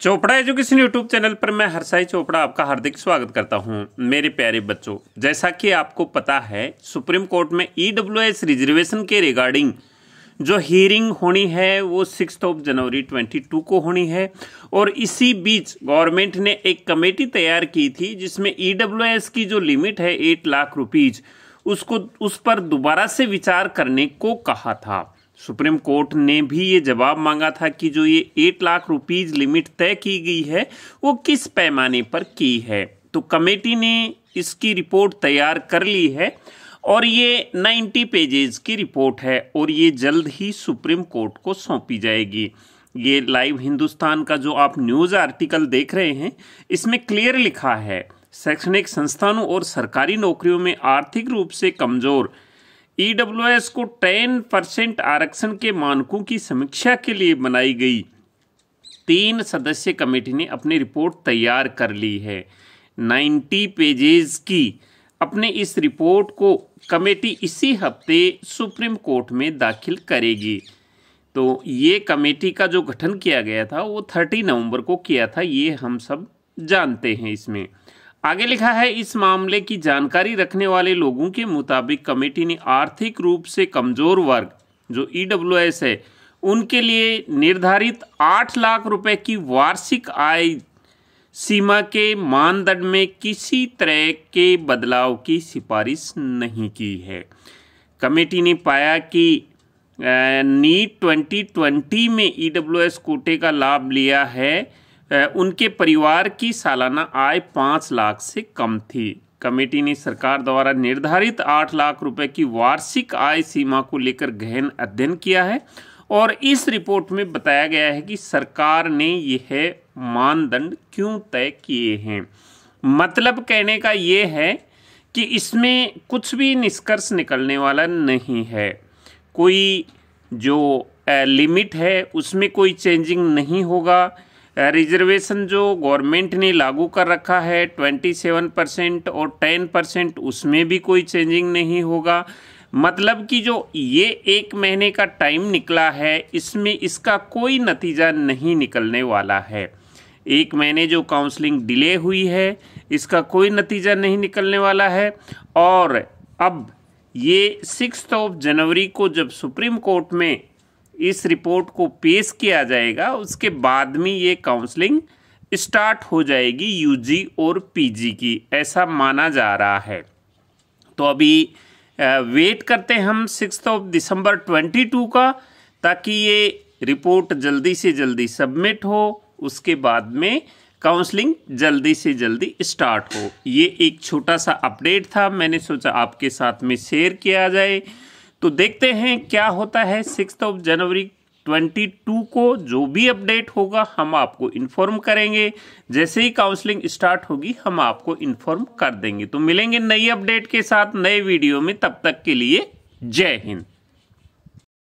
Chopra education YouTube channel पर मैं हरसाई चोपड़ा आपका हार्दिक स्वागत करता हूं मेरे प्यारे बच्चों जैसा कि आपको पता है सुप्रीम कोर्ट में ई e रिजर्वेशन के रिगार्डिंग जो हियरिंग होनी है वो सिक्स ऑफ जनवरी 22 को होनी है और इसी बीच गवर्नमेंट ने एक कमेटी तैयार की थी जिसमें ई e की जो लिमिट है एट लाख रुपीज़ उसको उस पर दोबारा से विचार करने को कहा था सुप्रीम कोर्ट ने भी ये जवाब मांगा था कि जो ये एट लाख रुपीज लिमिट तय की गई है वो किस पैमाने पर की है तो कमेटी ने इसकी रिपोर्ट तैयार कर ली है और ये 90 पेजेज की रिपोर्ट है और ये जल्द ही सुप्रीम कोर्ट को सौंपी जाएगी ये लाइव हिंदुस्तान का जो आप न्यूज़ आर्टिकल देख रहे हैं इसमें क्लियर लिखा है शैक्षणिक संस्थानों और सरकारी नौकरियों में आर्थिक रूप से कमज़ोर ईडब्ल्यूएस e को 10 परसेंट आरक्षण के मानकों की समीक्षा के लिए बनाई गई तीन सदस्य कमेटी ने अपनी रिपोर्ट तैयार कर ली है 90 पेजेस की अपने इस रिपोर्ट को कमेटी इसी हफ्ते सुप्रीम कोर्ट में दाखिल करेगी तो ये कमेटी का जो गठन किया गया था वो 30 नवंबर को किया था ये हम सब जानते हैं इसमें आगे लिखा है इस मामले की जानकारी रखने वाले लोगों के मुताबिक कमेटी ने आर्थिक रूप से कमज़ोर वर्ग जो ई e है उनके लिए निर्धारित आठ लाख रुपए की वार्षिक आय सीमा के मानदंड में किसी तरह के बदलाव की सिफारिश नहीं की है कमेटी ने पाया कि नीट 2020 में ई e कोटे का लाभ लिया है उनके परिवार की सालाना आय पाँच लाख से कम थी कमेटी ने सरकार द्वारा निर्धारित आठ लाख रुपए की वार्षिक आय सीमा को लेकर गहन अध्ययन किया है और इस रिपोर्ट में बताया गया है कि सरकार ने यह मानदंड क्यों तय किए हैं मतलब कहने का ये है कि इसमें कुछ भी निष्कर्ष निकलने वाला नहीं है कोई जो लिमिट है उसमें कोई चेंजिंग नहीं होगा रिजर्वेशन जो गवर्नमेंट ने लागू कर रखा है 27 परसेंट और 10 परसेंट उसमें भी कोई चेंजिंग नहीं होगा मतलब कि जो ये एक महीने का टाइम निकला है इसमें इसका कोई नतीजा नहीं निकलने वाला है एक महीने जो काउंसलिंग डिले हुई है इसका कोई नतीजा नहीं निकलने वाला है और अब ये सिक्स ऑफ जनवरी को जब सुप्रीम कोर्ट में इस रिपोर्ट को पेश किया जाएगा उसके बाद में ये काउंसलिंग स्टार्ट हो जाएगी यूजी और पीजी की ऐसा माना जा रहा है तो अभी वेट करते हैं हम six of December twenty two का ताकि ये रिपोर्ट जल्दी से जल्दी सबमिट हो उसके बाद में काउंसलिंग जल्दी से जल्दी स्टार्ट हो ये एक छोटा सा अपडेट था मैंने सोचा आपके साथ में शेयर किया जाए तो देखते हैं क्या होता है सिक्स ऑफ जनवरी 22 को जो भी अपडेट होगा हम आपको इन्फॉर्म करेंगे जैसे ही काउंसलिंग स्टार्ट होगी हम आपको इन्फॉर्म कर देंगे तो मिलेंगे नई अपडेट के साथ नए वीडियो में तब तक के लिए जय हिंद